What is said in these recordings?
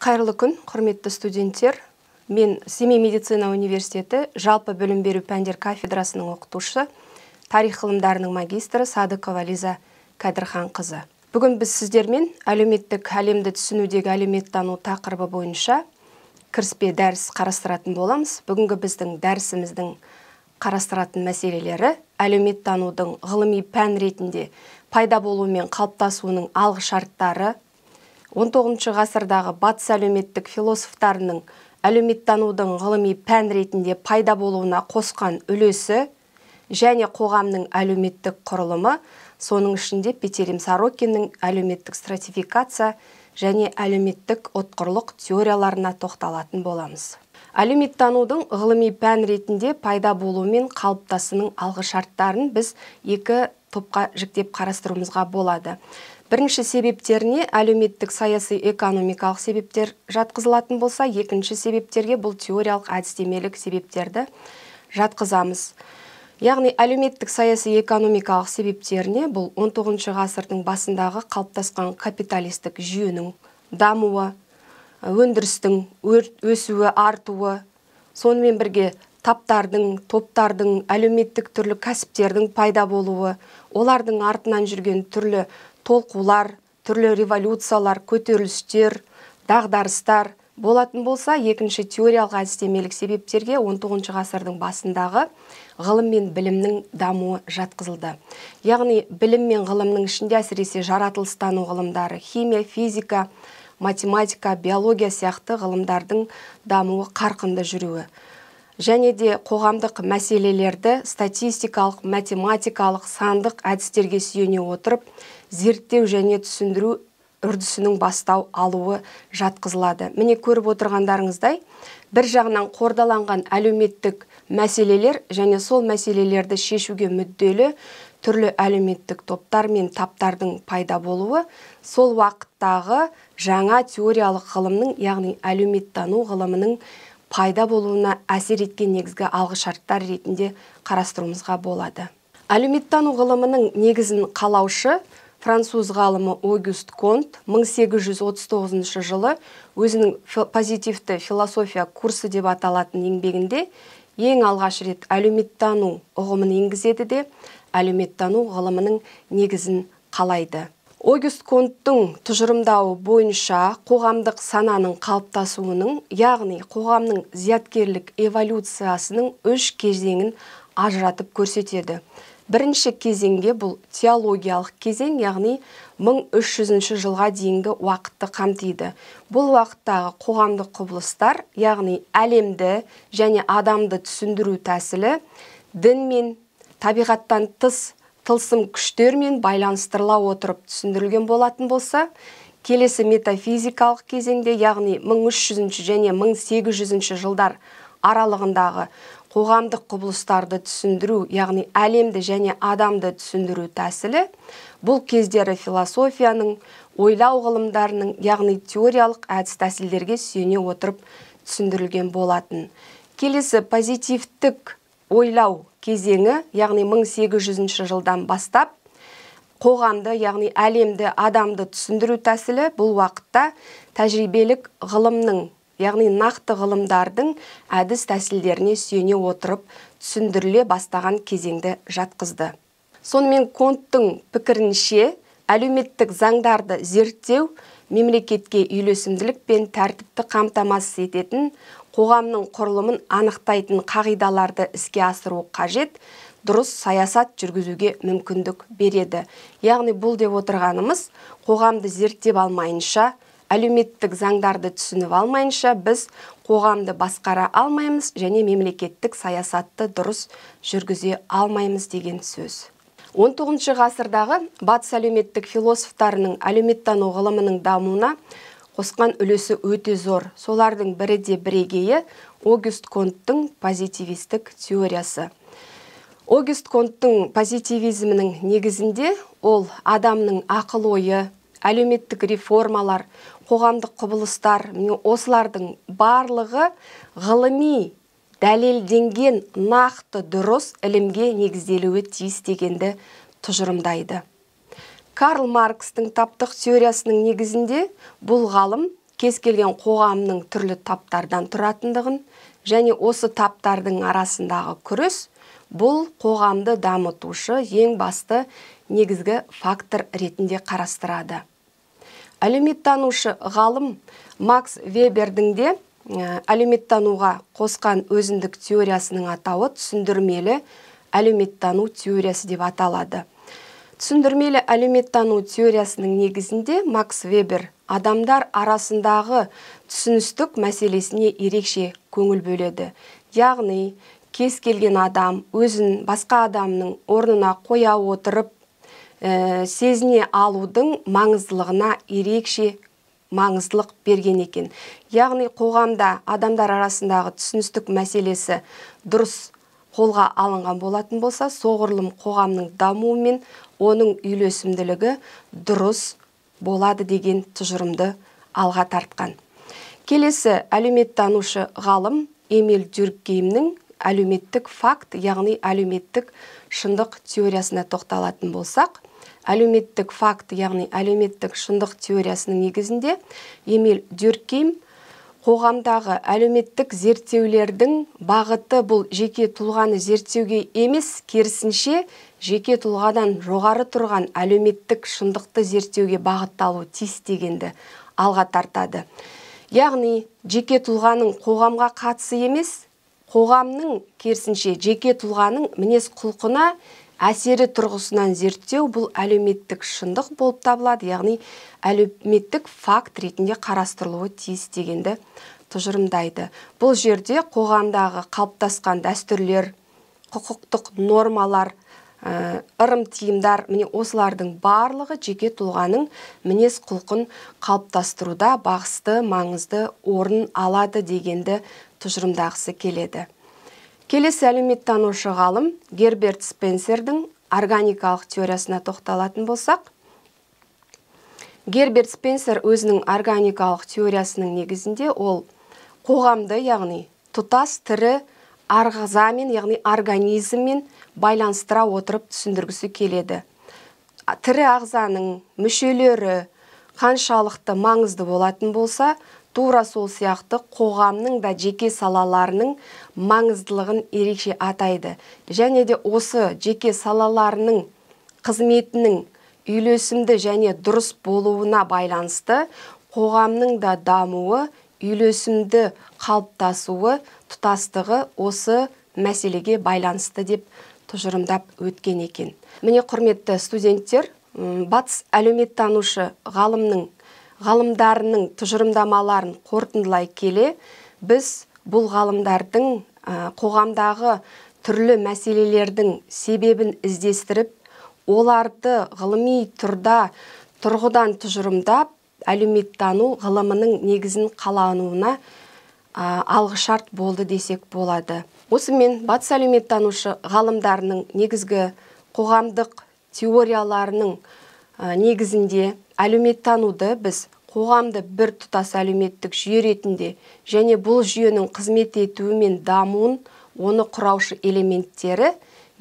қайырлы күн құрметті студенттер мен семей медицина университеті жалпы білім беру пәндер кафедрасының оқытушы тарих ғылымдарының магистрі садықова лиза қызы. бүгін біз сіздермен әлеуметтік әлемді түсінудегі әлеуметтану тақырыбы бойынша кіріспе дәріс қарастыратын боламыз бүгінгі біздің дәрісіміздің қарастыратын мәселелері әлеуметтанудың ғылыми пән ретінде пайда болуы мен қалыптасуының алғы шарттары 19 ғасырдағы батыс әлеуметтік философтарының әлеуметтанудың ғылыми пән ретінде пайда болуына қосқан үлесі және қоғамның әлеуметтік құрылымы соның ішінде петерим сорокиннің әлеуметтік стратификация және әлеуметтік ұтқырлық теорияларына тоқталатын боламыз әлеуметтанудың ғылыми пән ретінде пайда болуы мен қалыптасының алғышарттарын біз екі топқа жіктеп қарастыруымызға болады бірінші себептеріне әлеуметтік саяси экономикалық себептер жатқызылатын болса екінші себептерге бұл теориялық әдістемелік себептерді жатқызамыз яғни әлеуметтік саяси экономикалық себептеріне бұл 19 ғасырдың басындағы қалыптасқан капиталистік жүйенің дамуы өндірістің өсуі артуы сонымен бірге таптардың топтардың әлеуметтік түрлі кәсіптердің пайда болуы олардың артынан жүрген түрлі толқулар түрлі революциялар көтерілістер дағдарыстар болатын болса екінші теориялық әдістемелік себептерге 19 ғасырдың басындағы ғылым мен білімнің дамуы жатқызылды яғни білім мен ғылымның ішінде әсіресе жаратылыстану ғылымдары химия физика математика биология сияқты ғылымдардың дамуы қарқынды жүруі және де қоғамдық мәселелерді статистикалық математикалық сандық әдістерге сүйене отырып зерттеу және түсіндіру үрдісінің бастау алуы жатқызылады міне көріп отырғандарыңыздай бір жағынан қордаланған әлеуметтік мәселелер және сол мәселелерді шешуге мүдделі түрлі әлеуметтік топтар мен таптардың пайда болуы сол уақыттағы жаңа теориялық ғылымның яғни әлеуметтану ғылымының пайда болуына әсер еткен негізгі алғышарттар ретінде қарастыруымызға болады әлеуметтану ғылымының негізін қалаушы француз ғалымы Огюст Конт 1839 жылы өзінің позитивті философия курсы деп аталатын еңбегінде ең алғаш рет әлеуметтану ұғымын енгізеді де әлеуметтану ғылымының негізін қалайды Огюст Конттың тұжырымдауы бойынша қоғамдық сананың қалыптасуының, яғни қоғамның зияткерлік эволюциясының үш кезеңін ажыратып көрсетеді бірінші кезеңге бұл теологиялық кезең яғни 1300 жылға дейінгі уақытты қамтиды бұл уақыттағы қоғамдық құбылыстар яғни әлемді және адамды түсіндіру тәсілі дін мен табиғаттан тыс тылсым күштермен байланыстырыла отырып түсіндірілген болатын болса келесі метафизикалық кезеңде яғни 1300 және 1800 жылдар аралығындағы қоғамдық құбылыстарды түсіндіру яғни әлемді және адамды түсіндіру тәсілі бұл кездері философияның ойлау ғылымдарының яғни теориялық әдіс тәсілдерге сүйене отырып түсіндірілген болатын келесі позитивтік ойлау кезеңі яғни 1800 жылдан бастап қоғамды яғни әлемді адамды түсіндіру тәсілі бұл уақытта тәжірибелік ғылымның яғни нақты ғылымдардың әдіс тәсілдеріне сүйене отырып түсіндіріле бастаған кезеңді жатқызды сонымен конттың пікірінше әлеуметтік заңдарды зерттеу мемлекетке үйлесімділік пен тәртіпті қамтамасыз ететін қоғамның құрылымын анықтайтын қағидаларды іске асыру қажет дұрыс саясат жүргізуге мүмкіндік береді яғни бұл деп отырғанымыз қоғамды зерттеп алмайынша әлеуметтік заңдарды түсініп алмайынша біз қоғамды басқара алмаймыз және мемлекеттік саясатты дұрыс жүргізе алмаймыз деген сөз 19 ғасырдағы батыс әлеуметтік философтарының әлеуметтану ғылымының дамуына қосқан үлесі өте зор солардың бірі де бірегейі огюст конттың позитивистік теориясы огюст конттың позитивизмінің негізінде ол адамның ақыл ойы әлеуметтік реформалар қоғамдық құбылыстар міне осылардың барлығы ғылыми дәлелденген нақты дұрыс ілімге негізделуі тиіс дегенді тұжырымдайды карл маркстың таптық теориясының негізінде бұл ғалым кез келген қоғамның түрлі таптардан тұратындығын және осы таптардың арасындағы күрес бұл қоғамды дамытушы ең басты негізгі фактор ретінде қарастырады әлеуметтанушы ғалым макс вебердің де әлеуметтануға қосқан өзіндік теориясының атауы түсіндірмелі әлеуметтану теориясы деп аталады түсіндірмелі әлеуметтану теориясының негізінде макс вебер адамдар арасындағы түсіністік мәселесіне ерекше көңіл бөледі яғни кез келген адам өзін басқа адамның орнына қоя отырып ә, сезіне алудың маңыздылығына ерекше маңыздылық берген екен яғни қоғамда адамдар арасындағы түсіністік мәселесі дұрыс қолға алынған болатын болса соғұрлым қоғамның дамуы мен оның үйлесімділігі дұрыс болады деген тұжырымды алға тартқан келесі әлеуметтанушы ғалым эмиль дюркгеймнің әлеуметтік факт яғни әлеуметтік шындық теориясына тоқталатын болсақ әлеуметтік факт яғни әлеуметтік шындық теориясының негізінде эмиль дюркейм қоғамдағы әлеуметтік зерттеулердің бағыты бұл жеке тұлғаны зерттеуге емес керісінше жеке тұлғадан жоғары тұрған әлеуметтік шындықты зерттеуге бағытталуы тиіс дегенді алға тартады яғни жеке тұлғаның қоғамға қатысы емес қоғамның керісінше жеке тұлғаның мінез құлқына әсері тұрғысынан зерттеу бұл әлеуметтік шындық болып табылады яғни әлеуметтік факт ретінде қарастырылуы тиіс дегенді тұжырымдайды бұл жерде қоғамдағы қалыптасқан дәстүрлер құқықтық нормалар ұрым ә, ырым тиымдар міне осылардың барлығы жеке тұлғаның мінез құлқын қалыптастыруда бағысты маңызды орын алады дегенді тұжырымдағысы келеді келесі әлеуметтанушы ғалым герберт спенсердің органикалық теориясына тоқталатын болсақ герберт спенсер өзінің органикалық теориясының негізінде ол қоғамды яғни тұтас тірі ағзамен яғни организммен байланыстыра отырып түсіндіргісі келеді тірі ағзаның мүшелері қаншалықты маңызды болатын болса тура сол сияқты қоғамның да жеке салаларының маңыздылығын ерекше атайды және де осы жеке салаларының қызметінің үйлесімді және дұрыс болуына байланысты қоғамның да дамуы үйлесімді қалыптасуы тұтастығы осы мәселеге байланысты деп тұжырымдап өткен екен міне құрметті студенттер батыс әлеуметтанушы ғалымның ғалымдарының тұжырымдамаларын қорытындылай келе біз бұл ғалымдардың қоғамдағы түрлі мәселелердің себебін іздестіріп оларды ғылыми тұрда тұрғыдан тұжырымдап әлеуметтану ғылымының негізін қалануына алғышарт болды десек болады осымен батыс әлеуметтанушы ғалымдарының негізгі қоғамдық теорияларының негізінде әлеуметтануды біз қоғамды бір тұтас әлеуметтік жүйе ретінде және бұл жүйенің қызмет етуі мен дамуын оны құраушы элементтері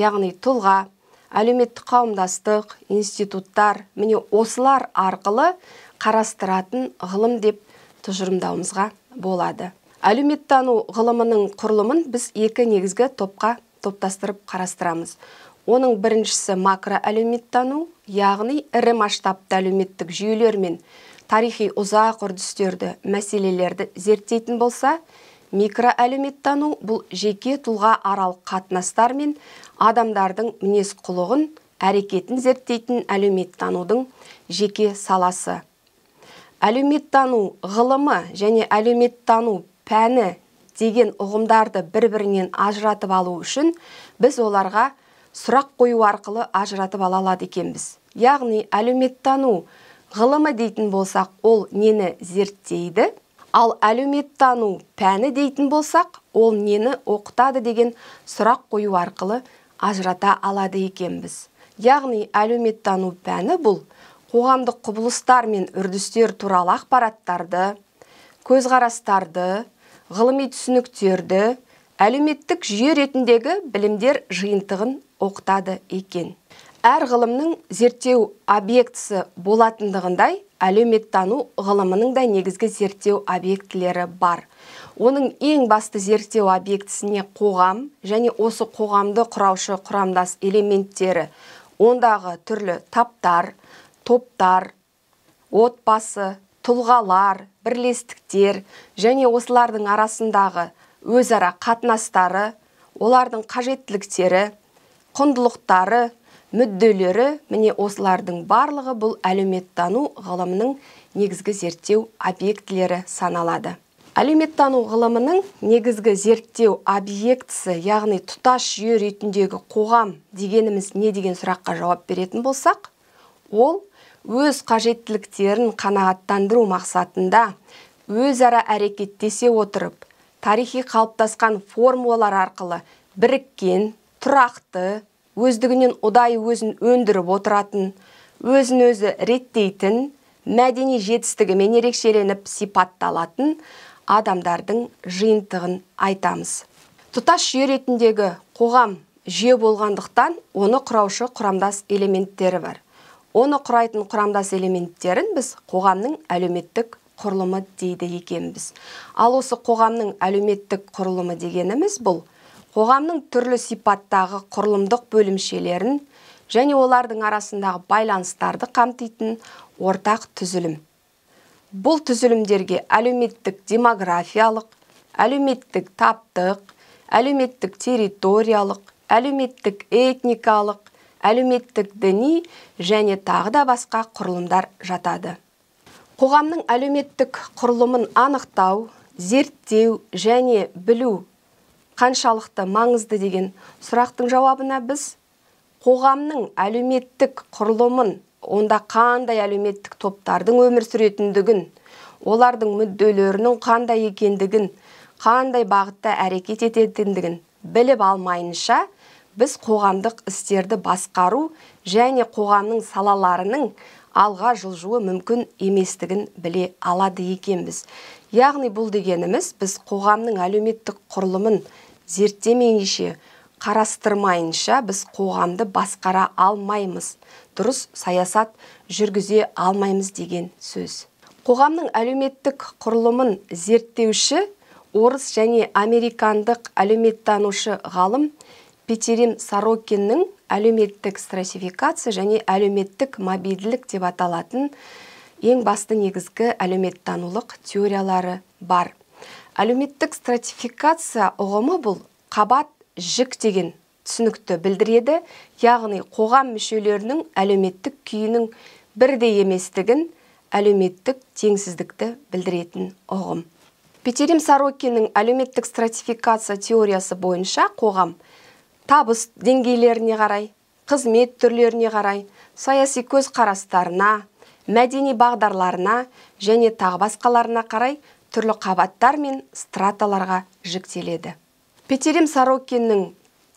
яғни тұлға әлеуметтік қауымдастық институттар міне осылар арқылы қарастыратын ғылым деп тұжырымдауымызға болады әлеуметтану ғылымының құрылымын біз екі негізгі топқа топтастырып қарастырамыз оның біріншісі макроәлеуметтану яғни ірі масштабты әлеуметтік жүйелер мен тарихи ұзақ үрдістерді мәселелерді зерттейтін болса микроәлеуметтану бұл жеке тұлға аралық қатынастар мен адамдардың мінез құлығын әрекетін зерттейтін әлеуметтанудың жеке саласы әлеуметтану ғылымы және әлеуметтану пәні деген ұғымдарды бір бірінен ажыратып алу үшін біз оларға сұрақ қою арқылы ажыратып ала алады екенбіз яғни әлеуметтану ғылымы дейтін болсақ ол нені зерттейді ал әлеуметтану пәні дейтін болсақ ол нені оқытады деген сұрақ қою арқылы ажырата алады екенбіз яғни әлеуметтану пәні бұл қоғамдық құбылыстар мен үрдістер туралы ақпараттарды көзқарастарды ғылыми түсініктерді әлеуметтік жүйе ретіндегі білімдер жиынтығын оқытады екен әр ғылымның зерттеу объектісі болатындығындай әлеуметтану ғылымының да негізгі зерттеу объектілері бар оның ең басты зерттеу объектісіне қоғам және осы қоғамды құраушы құрамдас элементтері ондағы түрлі таптар топтар отбасы тұлғалар бірлестіктер және осылардың арасындағы өзара қатынастары олардың қажеттіліктері құндылықтары мүдделері міне осылардың барлығы бұл әлеуметтану ғылымының негізгі зерттеу объектілері саналады әлеуметтану ғылымының негізгі зерттеу объектісі яғни тұтас жүйе ретіндегі қоғам дегеніміз не деген сұраққа жауап беретін болсақ ол өз қажеттіліктерін қанағаттандыру мақсатында өзара әрекеттесе отырып тарихи қалыптасқан формулалар арқылы біріккен тұрақты өздігінен ұдай өзін өндіріп отыратын өзін өзі реттейтін мәдени жетістігімен ерекшеленіп сипатталатын адамдардың жиынтығын айтамыз тұтас жүйе ретіндегі қоғам жүйе болғандықтан оны құраушы құрамдас элементтері бар оны құрайтын құрамдас элементтерін біз қоғамның әлеуметтік құрылымы дейді екенбіз ал осы қоғамның әлеуметтік құрылымы дегеніміз бұл қоғамның түрлі сипаттағы құрылымдық бөлімшелерін және олардың арасындағы байланыстарды қамтитын ортақ түзілім бұл түзілімдерге әлеуметтік демографиялық әлеуметтік таптық әлеуметтік территориялық әлеуметтік этникалық әлеуметтік діни және тағы да басқа құрылымдар жатады қоғамның әлеуметтік құрылымын анықтау зерттеу және білу қаншалықты маңызды деген сұрақтың жауабына біз қоғамның әлеуметтік құрылымын онда қандай әлеуметтік топтардың өмір сүретіндігін олардың мүдделерінің қандай екендігін қандай бағытта әрекет ететіндігін біліп алмайынша біз қоғамдық істерді басқару және қоғамның салаларының алға жылжуы мүмкін еместігін біле алады екенбіз яғни бұл дегеніміз біз қоғамның әлеуметтік құрылымын зерттемейінше қарастырмайынша біз қоғамды басқара алмаймыз дұрыс саясат жүргізе алмаймыз деген сөз қоғамның әлеуметтік құрылымын зерттеуші орыс және американдық әлеуметтанушы ғалым петерим сорокиннің әлеуметтік стратификация және әлеуметтік мобильділік деп аталатын ең басты негізгі әлеуметтанулық теориялары бар әлеуметтік стратификация ұғымы бұл қабат жік деген түсінікті білдіреді яғни қоғам мүшелерінің әлеуметтік күйінің бірдей еместігін әлеуметтік теңсіздікті білдіретін ұғым петерим сорокиннің әлеуметтік стратификация теориясы бойынша қоғам табыс деңгейлеріне қарай қызмет түрлеріне қарай саяси көзқарастарына мәдени бағдарларына және тағы басқаларына қарай түрлі қабаттар мен страталарға жіктеледі Петерем сорокиннің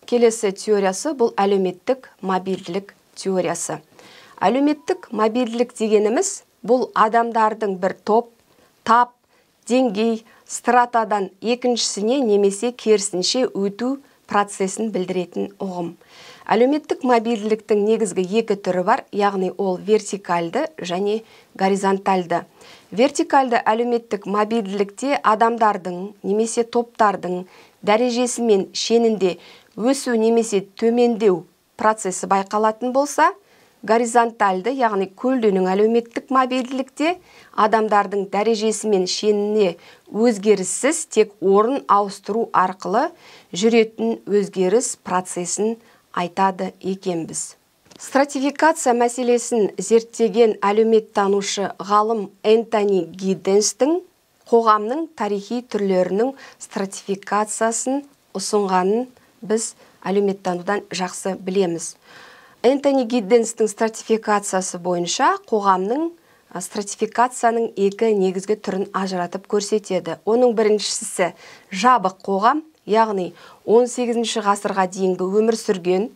келесі теориясы бұл әлеуметтік мобильділік теориясы әлеуметтік мобильділік дегеніміз бұл адамдардың бір топ тап деңгей стратадан екіншісіне немесе керісінше өту процесін білдіретін ұғым әлеуметтік мобильділіктің негізгі екі түрі бар яғни ол вертикальды және горизонтальды вертикальды әлеуметтік мобильділікте адамдардың немесе топтардың дәрежесі мен шенінде өсу немесе төмендеу процесі байқалатын болса горизонтальды яғни көлденең әлеуметтік мобильділікте адамдардың дәрежесі мен шеніне өзгеріссіз тек орын ауыстыру арқылы жүретін өзгеріс процесін айтады екенбіз стратификация мәселесін зерттеген әлеуметтанушы ғалым энтони гидденстің қоғамның тарихи түрлерінің стратификациясын ұсынғанын біз әлеуметтанудан жақсы білеміз энтони гидденстің стратификациясы бойынша қоғамның стратификацияның екі негізгі түрін ажыратып көрсетеді оның біріншісі жабық қоғам яғни 18 ғасырға дейінгі өмір сүрген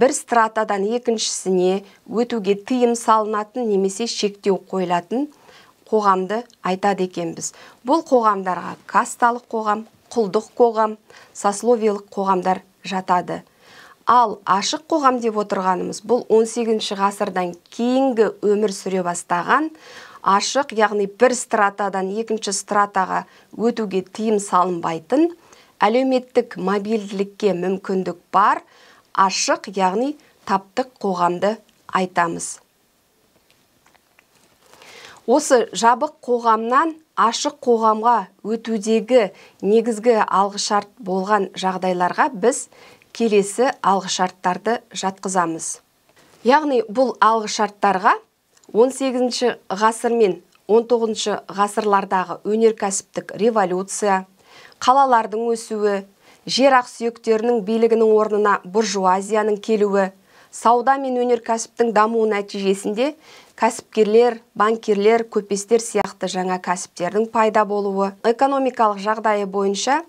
бір стратадан екіншісіне өтуге тыйым салынатын немесе шектеу қойылатын қоғамды айтады екенбіз бұл қоғамдарға касталық қоғам құлдық қоғам сословиялық қоғамдар жатады ал ашық қоғам деп отырғанымыз бұл 18 ғасырдан кейінгі өмір сүре бастаған ашық яғни бір стратадан екінші стратаға өтуге тыйым салынбайтын әлеуметтік мобильділікке мүмкіндік бар ашық яғни таптық қоғамды айтамыз осы жабық қоғамнан ашық қоғамға өтудегі негізгі алғышарт болған жағдайларға біз келесі алғышарттарды жатқызамыз яғни бұл алғышарттарға 18 ғасыр мен 19 ғасырлардағы өнеркәсіптік революция қалалардың өсуі жер ақсүйектерінің билігінің орнына буржуазияның келуі сауда мен өнеркәсіптің дамуы нәтижесінде кәсіпкерлер банкирлер көпестер сияқты жаңа кәсіптердің пайда болуы экономикалық жағдайы бойынша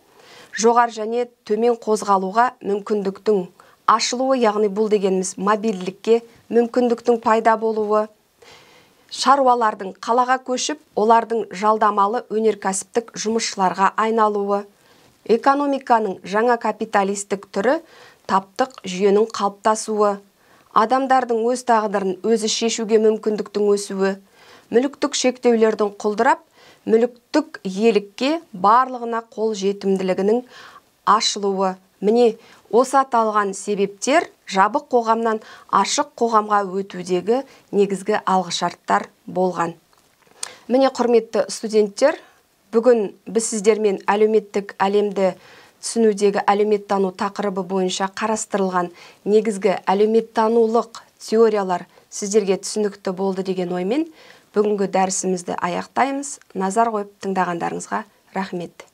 жоғар және төмен қозғалуға мүмкіндіктің ашылуы яғни бұл дегеніміз мобильділікке мүмкіндіктің пайда болуы шаруалардың қалаға көшіп олардың жалдамалы өнеркәсіптік жұмысшыларға айналуы экономиканың жаңа капиталистік түрі таптық жүйенің қалыптасуы адамдардың өз тағдырын өзі шешуге мүмкіндіктің өсуі мүліктік шектеулердің құлдырап мүліктік иелікке барлығына қол жетімділігінің ашылуы міне осы аталған себептер жабық қоғамнан ашық қоғамға өтудегі негізгі алғышарттар болған міне құрметті студенттер бүгін біз сіздермен әлеуметтік әлемді түсінудегі әлеуметтану тақырыбы бойынша қарастырылған негізгі әлеуметтанулық теориялар сіздерге түсінікті болды деген оймен бүгінгі дәрісімізді аяқтаймыз назар қойып тыңдағандарыңызға рахмет